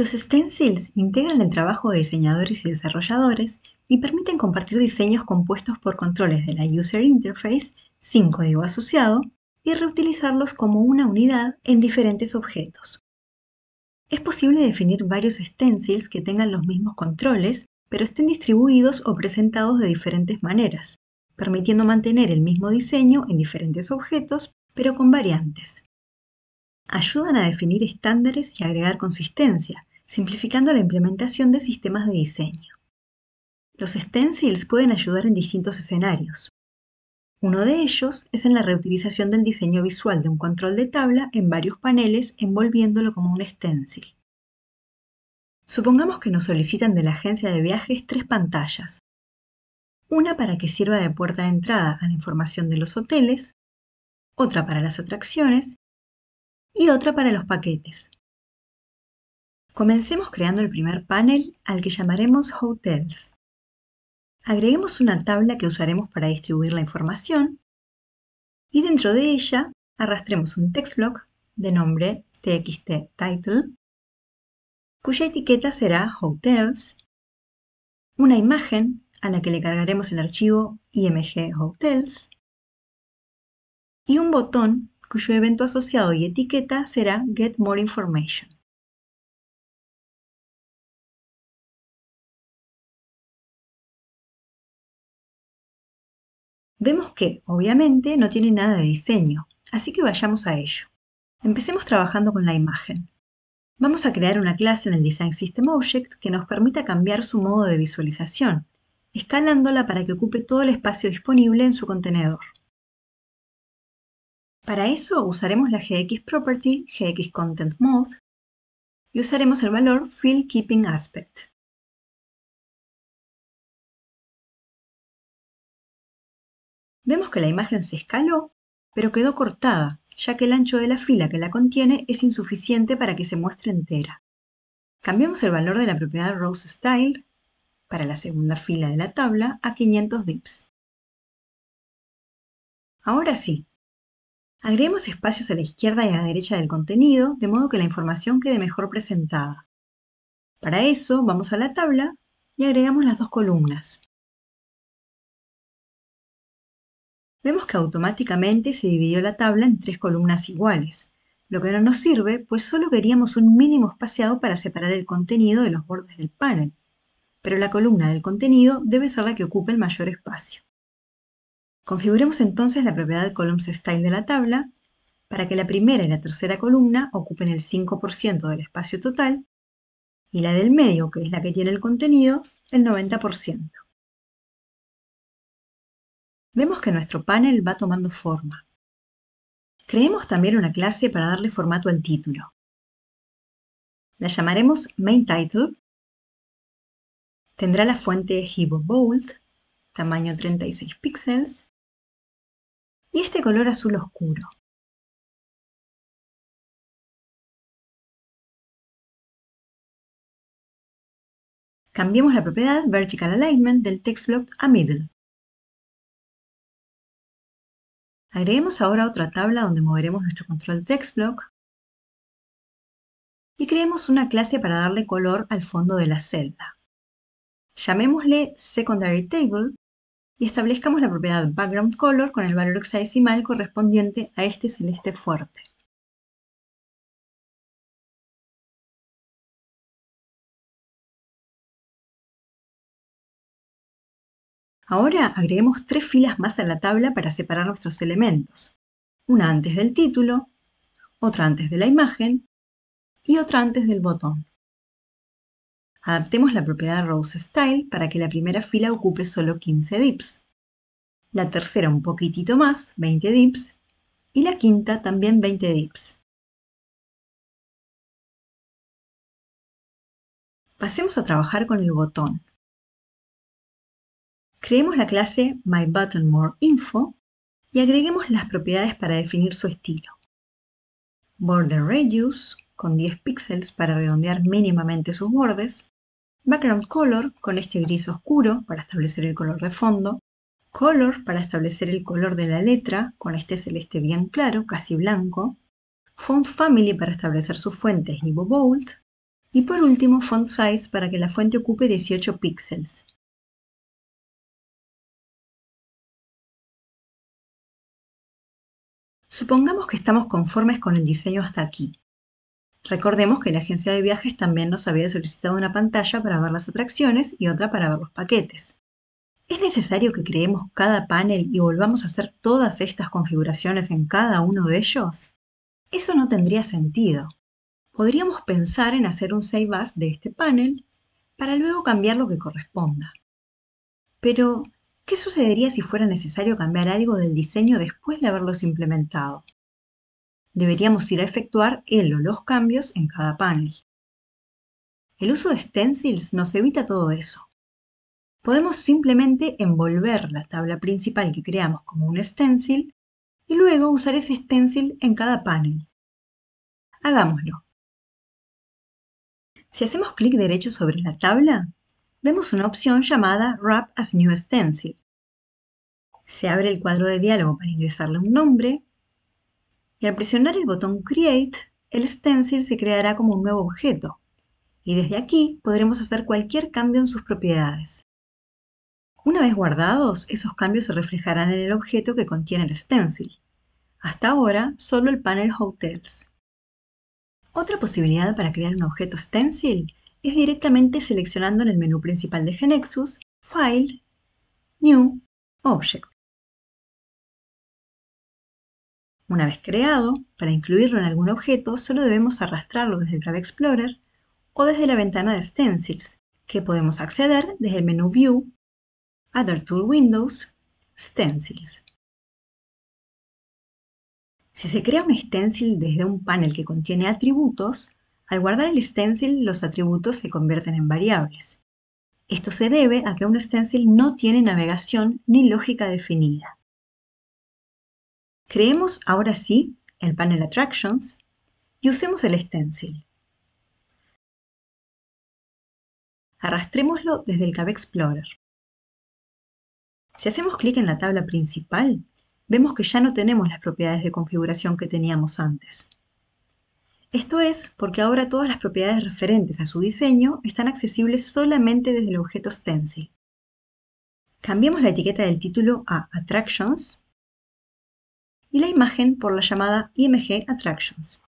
Los stencils integran el trabajo de diseñadores y desarrolladores y permiten compartir diseños compuestos por controles de la User Interface sin código asociado y reutilizarlos como una unidad en diferentes objetos. Es posible definir varios stencils que tengan los mismos controles, pero estén distribuidos o presentados de diferentes maneras, permitiendo mantener el mismo diseño en diferentes objetos, pero con variantes. Ayudan a definir estándares y agregar consistencia, simplificando la implementación de sistemas de diseño. Los stencils pueden ayudar en distintos escenarios. Uno de ellos es en la reutilización del diseño visual de un control de tabla en varios paneles envolviéndolo como un stencil. Supongamos que nos solicitan de la agencia de viajes tres pantallas. Una para que sirva de puerta de entrada a la información de los hoteles, otra para las atracciones y otra para los paquetes, Comencemos creando el primer panel al que llamaremos Hotels. Agreguemos una tabla que usaremos para distribuir la información y dentro de ella arrastremos un text block de nombre txtTitle title cuya etiqueta será Hotels, una imagen a la que le cargaremos el archivo img hotels y un botón cuyo evento asociado y etiqueta será Get More Information. Vemos que, obviamente, no tiene nada de diseño, así que vayamos a ello. Empecemos trabajando con la imagen. Vamos a crear una clase en el Design System Object que nos permita cambiar su modo de visualización, escalándola para que ocupe todo el espacio disponible en su contenedor. Para eso usaremos la GX Property, GX Content Mode, y usaremos el valor Field Keeping Aspect. Vemos que la imagen se escaló, pero quedó cortada, ya que el ancho de la fila que la contiene es insuficiente para que se muestre entera. Cambiamos el valor de la propiedad Rose Style para la segunda fila de la tabla a 500 dips. Ahora sí, agreguemos espacios a la izquierda y a la derecha del contenido, de modo que la información quede mejor presentada. Para eso, vamos a la tabla y agregamos las dos columnas. vemos que automáticamente se dividió la tabla en tres columnas iguales, lo que no nos sirve pues solo queríamos un mínimo espaciado para separar el contenido de los bordes del panel, pero la columna del contenido debe ser la que ocupe el mayor espacio. Configuremos entonces la propiedad de columns style de la tabla para que la primera y la tercera columna ocupen el 5% del espacio total y la del medio, que es la que tiene el contenido, el 90% vemos que nuestro panel va tomando forma. Creemos también una clase para darle formato al título. La llamaremos Main Title. Tendrá la fuente Hebo Bold, tamaño 36 píxeles, y este color azul oscuro. Cambiemos la propiedad Vertical Alignment del text block a Middle. Agreguemos ahora otra tabla donde moveremos nuestro control TextBlock y creemos una clase para darle color al fondo de la celda. Llamémosle Secondary Table y establezcamos la propiedad Background Color con el valor hexadecimal correspondiente a este celeste fuerte. Ahora agreguemos tres filas más a la tabla para separar nuestros elementos. Una antes del título, otra antes de la imagen y otra antes del botón. Adaptemos la propiedad Rose Style para que la primera fila ocupe solo 15 dips, la tercera un poquitito más, 20 dips, y la quinta también 20 dips. Pasemos a trabajar con el botón. Creemos la clase MyButtonMoreInfo y agreguemos las propiedades para definir su estilo. Border Radius con 10 píxeles para redondear mínimamente sus bordes, Background Color con este gris oscuro para establecer el color de fondo, Color para establecer el color de la letra con este celeste bien claro, casi blanco, Font Family para establecer sus fuentes y Bold, y por último Font Size para que la fuente ocupe 18 píxeles, Supongamos que estamos conformes con el diseño hasta aquí. Recordemos que la agencia de viajes también nos había solicitado una pantalla para ver las atracciones y otra para ver los paquetes. ¿Es necesario que creemos cada panel y volvamos a hacer todas estas configuraciones en cada uno de ellos? Eso no tendría sentido. Podríamos pensar en hacer un save as de este panel para luego cambiar lo que corresponda. Pero, ¿Qué sucedería si fuera necesario cambiar algo del diseño después de haberlos implementado? Deberíamos ir a efectuar el o los cambios en cada panel. El uso de stencils nos evita todo eso. Podemos simplemente envolver la tabla principal que creamos como un stencil y luego usar ese stencil en cada panel. Hagámoslo. Si hacemos clic derecho sobre la tabla, vemos una opción llamada Wrap as New Stencil. Se abre el cuadro de diálogo para ingresarle un nombre y al presionar el botón Create, el stencil se creará como un nuevo objeto y desde aquí podremos hacer cualquier cambio en sus propiedades. Una vez guardados, esos cambios se reflejarán en el objeto que contiene el stencil. Hasta ahora, solo el panel Hotels. Otra posibilidad para crear un objeto stencil es directamente seleccionando en el menú principal de Genexus File, New, Object. Una vez creado, para incluirlo en algún objeto, solo debemos arrastrarlo desde el Tab Explorer o desde la ventana de Stencils, que podemos acceder desde el menú View, Other Tool Windows, Stencils. Si se crea un stencil desde un panel que contiene atributos, al guardar el stencil los atributos se convierten en variables. Esto se debe a que un stencil no tiene navegación ni lógica definida. Creemos ahora sí el panel Attractions y usemos el stencil. Arrastrémoslo desde el Cab Explorer. Si hacemos clic en la tabla principal, vemos que ya no tenemos las propiedades de configuración que teníamos antes. Esto es porque ahora todas las propiedades referentes a su diseño están accesibles solamente desde el objeto Stencil. Cambiemos la etiqueta del título a Attractions y la imagen por la llamada IMG Attractions.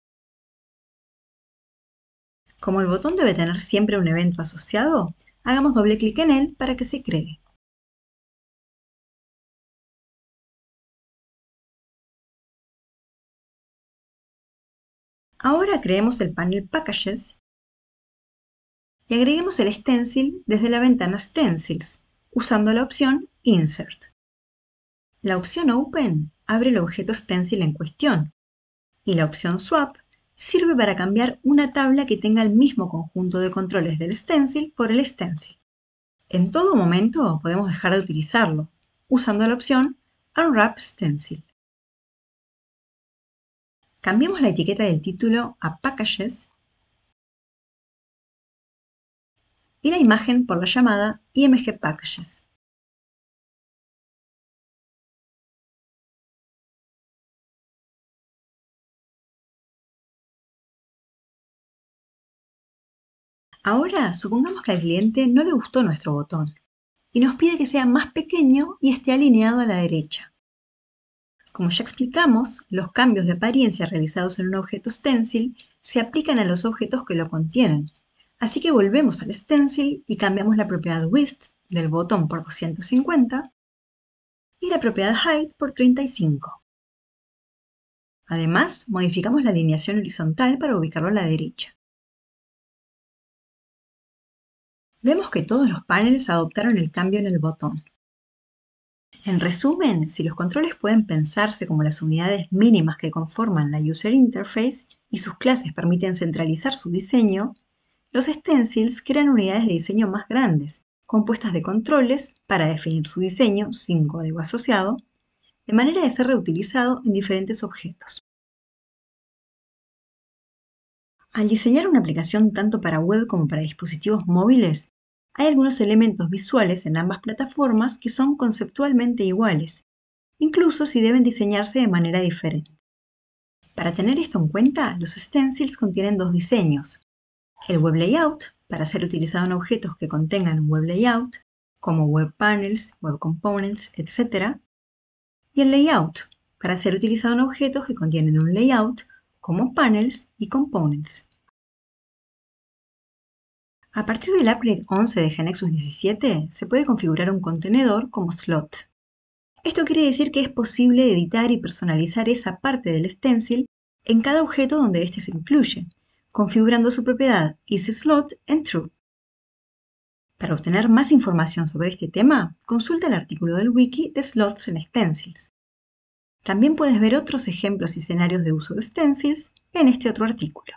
Como el botón debe tener siempre un evento asociado, hagamos doble clic en él para que se cree. Ahora creemos el panel Packages y agreguemos el stencil desde la ventana Stencils, usando la opción Insert. La opción Open abre el objeto stencil en cuestión y la opción Swap sirve para cambiar una tabla que tenga el mismo conjunto de controles del stencil por el stencil. En todo momento podemos dejar de utilizarlo usando la opción Unwrap Stencil. Cambiamos la etiqueta del título a Packages y la imagen por la llamada IMG Packages. Ahora, supongamos que al cliente no le gustó nuestro botón y nos pide que sea más pequeño y esté alineado a la derecha. Como ya explicamos, los cambios de apariencia realizados en un objeto stencil se aplican a los objetos que lo contienen. Así que volvemos al stencil y cambiamos la propiedad width del botón por 250 y la propiedad height por 35. Además, modificamos la alineación horizontal para ubicarlo a la derecha. Vemos que todos los paneles adoptaron el cambio en el botón. En resumen, si los controles pueden pensarse como las unidades mínimas que conforman la User Interface y sus clases permiten centralizar su diseño, los stencils crean unidades de diseño más grandes, compuestas de controles para definir su diseño sin código asociado, de manera de ser reutilizado en diferentes objetos. Al diseñar una aplicación tanto para web como para dispositivos móviles, hay algunos elementos visuales en ambas plataformas que son conceptualmente iguales, incluso si deben diseñarse de manera diferente. Para tener esto en cuenta, los stencils contienen dos diseños. El web layout, para ser utilizado en objetos que contengan un web layout, como web panels, web components, etc. Y el layout, para ser utilizado en objetos que contienen un layout, como panels y components. A partir del upgrade 11 de Genexus 17, se puede configurar un contenedor como slot. Esto quiere decir que es posible editar y personalizar esa parte del stencil en cada objeto donde éste se incluye, configurando su propiedad isSlot en true. Para obtener más información sobre este tema, consulta el artículo del wiki de Slots en Stencils. También puedes ver otros ejemplos y escenarios de uso de stencils en este otro artículo.